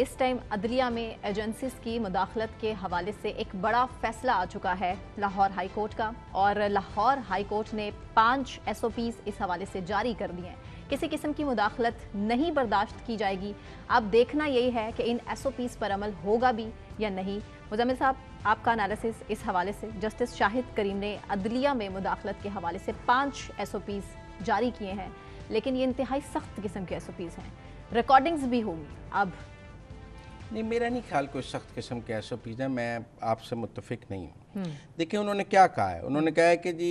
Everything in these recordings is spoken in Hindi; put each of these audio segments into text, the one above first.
इस टाइम अदलिया में एजेंसीज की मुदाखलत के हवाले से एक बड़ा फैसला आ चुका है लाहौर हाई कोर्ट का और लाहौर हाई कोर्ट ने पांच एसओपीज इस हवाले से जारी कर दिए हैं किसी किस्म की मुदाखलत नहीं बर्दाश्त की जाएगी अब देखना यही है कि इन एसओपीज पर अमल होगा भी या नहीं मुजमिल साहब आपका अनालिसिस इस हवाले से जस्टिस शाहिद करीम ने अदलिया में मुदाखलत के हवाले से पाँच एस जारी किए हैं लेकिन ये इंतहाई सख्त किस्म के एस हैं रिकॉर्डिंग्स भी होंगी अब नहीं मेरा नहीं ख्याल कोई सख्त किस्म के एस ओ पीज़ हैं मैं आपसे मुतफिक नहीं हूँ हम्म। देखिए उन्होंने क्या कहा है उन्होंने कहा है कि जी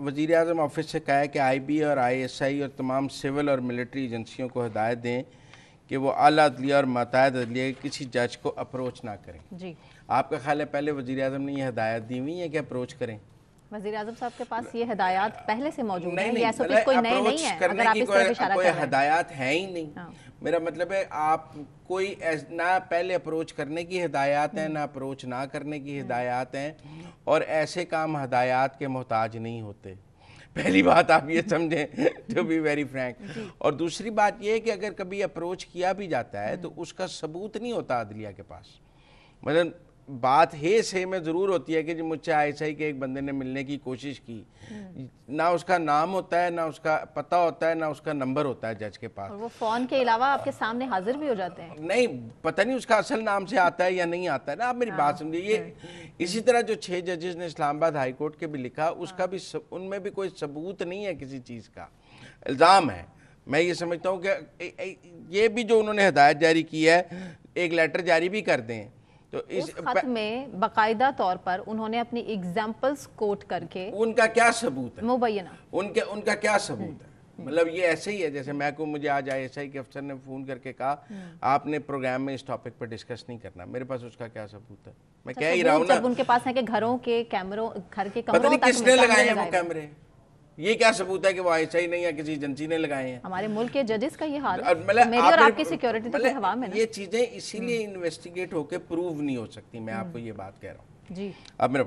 वज़ी अजम ऑफिस से कहा है कि आई बी और आई एस आई और तमाम सिविल और मिलिट्री एजेंसियों को हदायत दें कि वो अला अदलिया और मतायद अदलिया किसी जज को अप्रोच ना करें जी आपका ख्याल है पहले वज़ी अजम ने यह हदायत दी हुई है कि अप्रोच करें साहब के पास ये हदायत पहले से मौजूद है ये मतलब कोई नए नहीं है अगर आप इस इशारा कोई हदायत है ही नहीं हाँ। मेरा मतलब है आप कोई ना पहले अप्रोच करने की हदायत हैं ना अप्रोच ना करने की हदायत हैं और ऐसे काम हदायत के मोहताज नहीं होते पहली बात आप ये समझें टू बी वेरी फ्रैंक और दूसरी बात यह कि अगर कभी अप्रोच किया भी जाता है तो उसका सबूत नहीं होता अदलिया के पास मतलब बात हे से में ज़रूर होती है कि जी मुझसे ऐसा ही के एक बंदे ने मिलने की कोशिश की हम्म। ना उसका नाम होता है ना उसका पता होता है ना उसका नंबर होता है जज के पास वो फ़ोन के अलावा आपके सामने हाजिर भी हो जाते हैं नहीं पता नहीं उसका असल नाम से आता है या नहीं आता है ना आप मेरी हाँ, बात समझिए ये इसी तरह जो छह जजेस ने इस्लामाबाद हाईकोर्ट के भी लिखा उसका हाँ। भी उनमें भी कोई सबूत नहीं है किसी चीज़ का इल्ज़ाम है मैं ये समझता हूँ कि ये भी जो उन्होंने हदायत जारी की है एक लेटर जारी भी कर दें तो इस खत में बाकायदा तौर पर उन्होंने अपनी एग्जाम्पल्स कोट करके उनका क्या सबूत है मुबैना उनके उनका क्या सबूत है मतलब ये ऐसे ही है जैसे मैं को मुझे आज आई एस आई के अफसर ने फ़ोन करके कहा हम्म। आपने प्रोग्राम में इस टॉपिक पर डिस्कस नहीं करना मेरे पास उसका क्या सबूत है मैं अच्छा, कह ही रहा हूँ उनके पास है कि घरों के कैमरों घर के किसने लगाए हैं वो कैमरे ये क्या सबूत है कि वो आयशा ही नहीं है किसी एजेंसी ने लगाए हैं हमारे मुल्क के जजेस का ये हाल है मतलब मेरी और आपकी सिक्योरिटी मतलब तो हवा में ना ये चीजें इसीलिए इन्वेस्टिगेट होकर प्रूव नहीं हो सकती मैं आपको ये बात कह रहा हूँ जी अब मेरा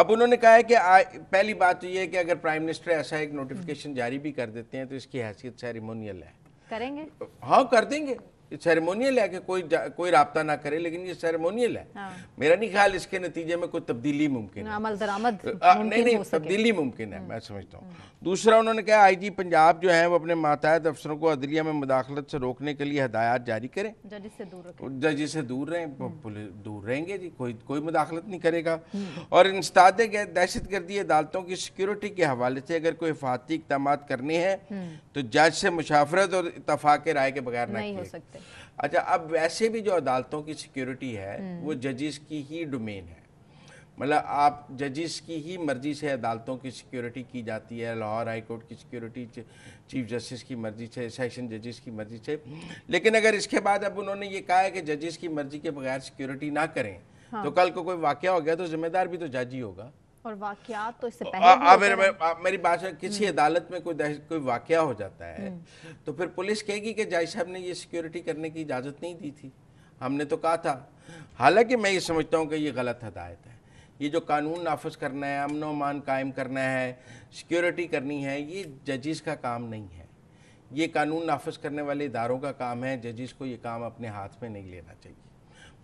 अब उन्होंने कहा है कि आ, पहली बात तो ये है कि अगर प्राइम मिनिस्टर ऐसा एक नोटिफिकेशन हम्म। जारी भी कर देते हैं तो इसकी हैसियत सेरिमोनियल है करेंगे हाँ कर देंगे ये सेरेमोनियल है कि कोई कोई रबता ना करे लेकिन ये सेरेमोनियल है हाँ। मेरा नहीं ख्याल इसके नतीजे में कोई तब्दीली मुमकिन है अमल दरामद नहीं नहीं तब्दीली मुमकिन है हाँ। मैं समझता हूँ हाँ। दूसरा उन्होंने कहा आई जी पंजाब जो है वो अपने मातहत अफसरों को अदलिया में मुदाखलत से रोकने के लिए हदायत जारी करें जज से दूर जज दूर रहें हाँ। दूर रहेंगे जी कोई कोई मुदाखलत नहीं करेगा और इंसदाद दहशत गर्दी अदालतों की सिक्योरिटी के हवाले से अगर कोई हिफाती इकदाम करने हैं तो जज से मुशाफरत और इतफाक राय के बगैर नहीं हो सकते अच्छा अब वैसे भी जो अदालतों की सिक्योरिटी है वो जजिस हम्म। की ही डोमेन है मतलब आप जजिस की ही मर्जी से अदालतों की सिक्योरिटी की जाती है लाहौर हाई कोर्ट की सिक्योरिटी चीफ जस्टिस की मर्जी से सेशन जजिस की मर्जी से लेकिन अगर इसके बाद अब उन्होंने ये कहा है कि जजिस की मर्जी के बगैर सिक्योरिटी ना करें हाँ। तो कल को कोई वाक्य हो गया तो जिम्मेदार भी तो जज ही होगा और वाकयात तो इससे पहले आ, आ, मेरे, आ, मेरी बात किसी हम्म। अदालत में कोई कोई वाकया हो जाता है हम्म। तो फिर पुलिस कहेगी कि जाय साहब ने ये सिक्योरिटी करने की इजाज़त नहीं दी थी हमने तो कहा था हालांकि मैं ये समझता हूँ कि ये गलत हदायत है ये जो कानून नाफज करना है अमन वमान कायम करना है सिक्योरिटी करनी है ये जजिस का काम नहीं है ये कानून नाफज करने वाले इदारों का काम है जजिस को ये काम अपने हाथ में नहीं लेना चाहिए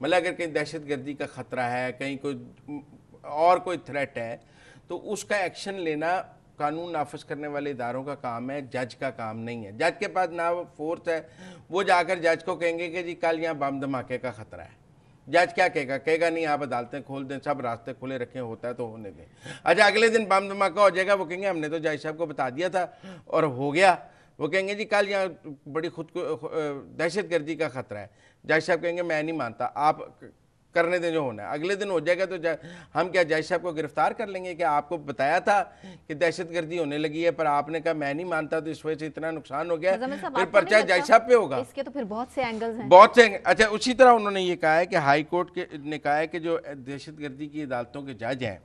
मतलब अगर कहीं दहशत गर्दी का ख़तरा है कहीं कोई और कोई थ्रेट है तो उसका एक्शन लेना कानून नाफज करने वाले इदारों का काम है जज का काम नहीं है जज के पास ना फोर्स है वो जाकर जज को कहेंगे कि जी कल यहाँ बम धमाके का खतरा है जज क्या कहेगा कहेगा नहीं आप अदालतें खोल दें सब रास्ते खुले रखे होता है तो होने दें अच्छा अगले दिन बम धमाका हो जाएगा वो कहेंगे हमने तो जज साहब को बता दिया था और हो गया वो कहेंगे जी कल यहाँ बड़ी खुद को दहशत गर्दी का खतरा है जज साहब कहेंगे मैं नहीं मानता आप करने दें जो होना है अगले दिन हो जाएगा तो जा, हम क्या जज साहब को गिरफ्तार कर लेंगे कि आपको बताया था कि दहशतगर्दी होने लगी है पर आपने कहा मैं नहीं मानता तो इस वजह से इतना नुकसान हो गया फिर पर्चा जज साहब पे होगा इसके तो फिर बहुत से एंगल्स हैं बहुत से अच्छा उसी तरह उन्होंने ये कहा है कि हाई कोर्ट के ने कहा है कि जो गर्दी की अदालतों के जज हैं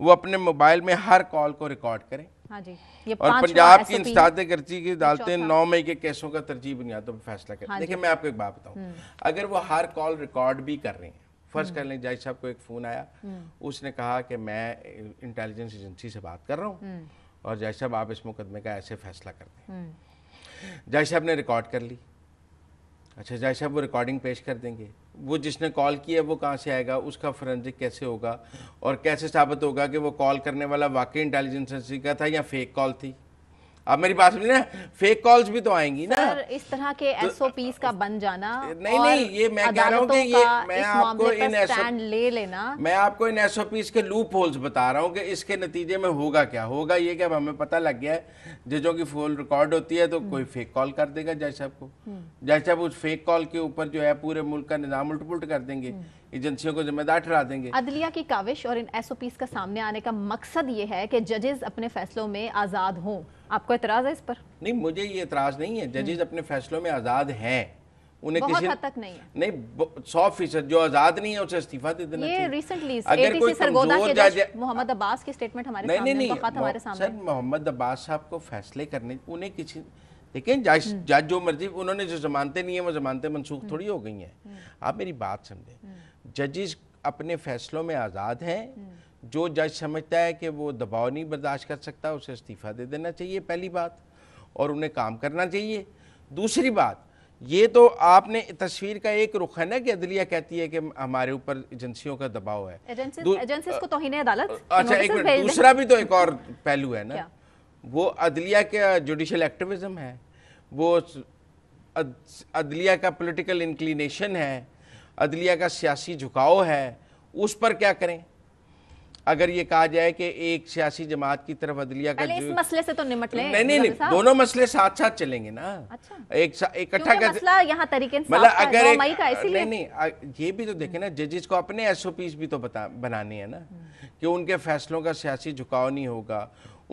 वो अपने मोबाइल में हर कॉल को रिकॉर्ड करें हाँ जी ये और पंजाब की इंसाद गर्जी की अदालतें नौ मई के केसों का तरजीह बुनियादों पर फैसला करें हाँ देखिए मैं आपको एक बात बताऊं हम्म। अगर वो हर कॉल रिकॉर्ड भी कर रहे हैं फर्ज हम्म। कर लें जज साहब को एक फ़ोन आया हम्म। उसने कहा कि मैं इंटेलिजेंस एजेंसी से बात कर रहा हूँ हम्म। और जज साहब आप इस मुकदमे का ऐसे फैसला कर दें जज साहब ने रिकॉर्ड कर ली अच्छा जज साहब वो रिकॉर्डिंग पेश कर देंगे वो जिसने कॉल किया वो कहाँ से आएगा उसका फोरेंसिक कैसे होगा और कैसे साबित होगा कि वो कॉल करने वाला वाकई इंटेलिजेंस एजेंसी का था या फेक कॉल थी अब मेरी पास में ना फेक कॉल्स भी तो आएंगी ना सर, इस तरह के एसओपीस तो का बन जाना नहीं नहीं ये मैं कह रहा हूँ कि ये मैं आपको इन स्टैंड ले लेना मैं आपको इन एसओपीस के लूप होल्स बता रहा हूँ कि इसके नतीजे में होगा क्या होगा ये कि अब हमें पता लग गया है जजों की फोन रिकॉर्ड होती है तो हम्म। कोई फेक कॉल कर देगा जज साहब को हम्म। जज साहब उस फेक कॉल के ऊपर जो है पूरे मुल्क का निजाम उल्ट पुलट कर देंगे हम्म। एजेंसियों को जिम्मेदार ठहरा देंगे अदलिया की काविश और इन एसओपी का सामने आने का मकसद ये है कि जजेस अपने फैसलों में आज़ाद हों आपको एतराज है इस पर नहीं मुझे ये एतराज नहीं है जजेज हम्म। अपने फैसलों में आज़ाद हैं उन्हें किसी हद तक नहीं है नहीं सौ फीसद जो आज़ाद नहीं है उसे इस्तीफा दे देना ये रिसेंटली अगर कोई सरगोदा जज मोहम्मद अब्बास की स्टेटमेंट हमारे नहीं, सामने नहीं, नहीं, हमारे सामने सर मोहम्मद अब्बास साहब को फैसले करने उन्हें किसी लेकिन हम्म। जज जो मर्जी उन्होंने जो जमानते नहीं है वो जमानते मनसूख हम्म। थोड़ी हो गई है आप मेरी बात समझे जजेस अपने फैसलों में आज़ाद हैं जो जज समझता है कि वो दबाव नहीं बर्दाश्त कर सकता उसे इस्तीफ़ा दे देना चाहिए पहली बात और उन्हें काम करना चाहिए दूसरी बात ये तो आपने तस्वीर का एक रुख है ना कि अदलिया कहती है कि हमारे ऊपर एजेंसियों का दबाव है को तोहिन अदालत अच्छा एक दूसरा भी तो एक और पहलू है ना वो अदलिया का जुडिशल एक्टिविज्म है वो अदलिया का पॉलिटिकल इंक्लिनेशन है अदलिया का सियासी झुकाव है उस पर क्या करें अगर ये कहा जाए कि एक सियासी जमात की तरफ अदलिया का इस मसले से तो निमट लें नहीं नहीं नहीं दोनों मसले साथ साथ चलेंगे ना अच्छा एक इकट्ठा कर यहाँ तरीके मतलब अगर एक, का नहीं नहीं ये भी तो देखे ना जजेस को अपने एस भी तो बता बनाने हैं ना हम्म। कि उनके फैसलों का सियासी झुकाव नहीं होगा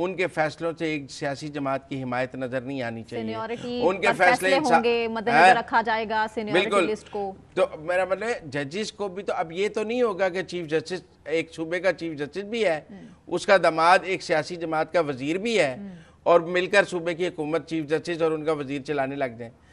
उनके फैसलों से एक सियासी जमात की हिमायत नजर नहीं आनी चाहिए उनके फैसले हाँ, रखा जाएगा बिल्कुल तो मेरा मतलब जजिस को भी तो अब ये तो नहीं होगा कि चीफ जस्टिस एक सूबे का चीफ जस्टिस भी है हम्म। उसका दामाद एक सियासी जमात का वजीर भी है हम्म। और मिलकर सूबे की हुकूमत चीफ जस्टिस और उनका वजीर चलाने लग जाए